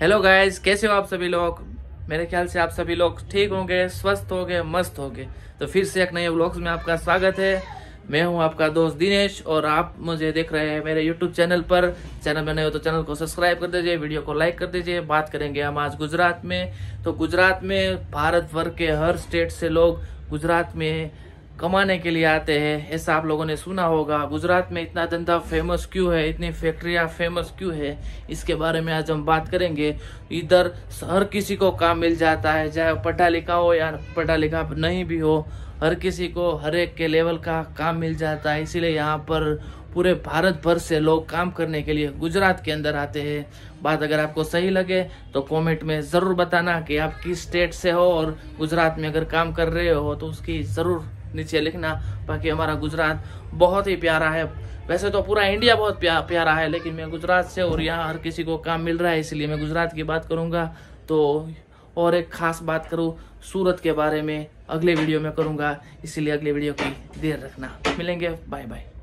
hello guys कैसे हो आप सभी लोग मेरे ख्याल से आप सभी लोग ठीक होंगे स्वस्थ होंगे मस्त होंगे तो फिर से एक नए व्लॉग्स में आपका स्वागत है मैं हूं आपका दोस्त दिनेश और आप मुझे देख रहे हैं मेरे यूट्यूब चैनल पर चैनल में नए हो तो चैनल को सब्सक्राइब कर दीजिए वीडियो को लाइक कर दीजिए बात करेंगे हम आज गुजरात में तो गुजरात में भारत भर के हर स्टेट से लोग गुजरात में कमाने के लिए आते हैं ऐसा आप लोगों ने सुना होगा गुजरात में इतना धंधा फेमस क्यों है इतनी फैक्ट्रियाँ फेमस क्यों है इसके बारे में आज हम बात करेंगे इधर हर किसी को काम मिल जाता है चाहे पढ़ा लिखा हो या पढ़ा लिखा नहीं भी हो हर किसी को हर एक के लेवल का काम मिल जाता है इसीलिए यहाँ पर पूरे भारत भर से लोग काम करने के लिए गुजरात के अंदर आते हैं बात अगर आपको सही लगे तो कमेंट में ज़रूर बताना कि आप किस स्टेट से हो और गुजरात में अगर काम कर रहे हो तो उसकी ज़रूर नीचे लिखना बाकी हमारा गुजरात बहुत ही प्यारा है वैसे तो पूरा इंडिया बहुत प्या, प्यारा है लेकिन मैं गुजरात से और यहाँ हर किसी को काम मिल रहा है इसलिए मैं गुजरात की बात करूँगा तो और एक ख़ास बात करूँ सूरत के बारे में अगले वीडियो में करूँगा इसीलिए अगले वीडियो की देर रखना मिलेंगे बाय बाय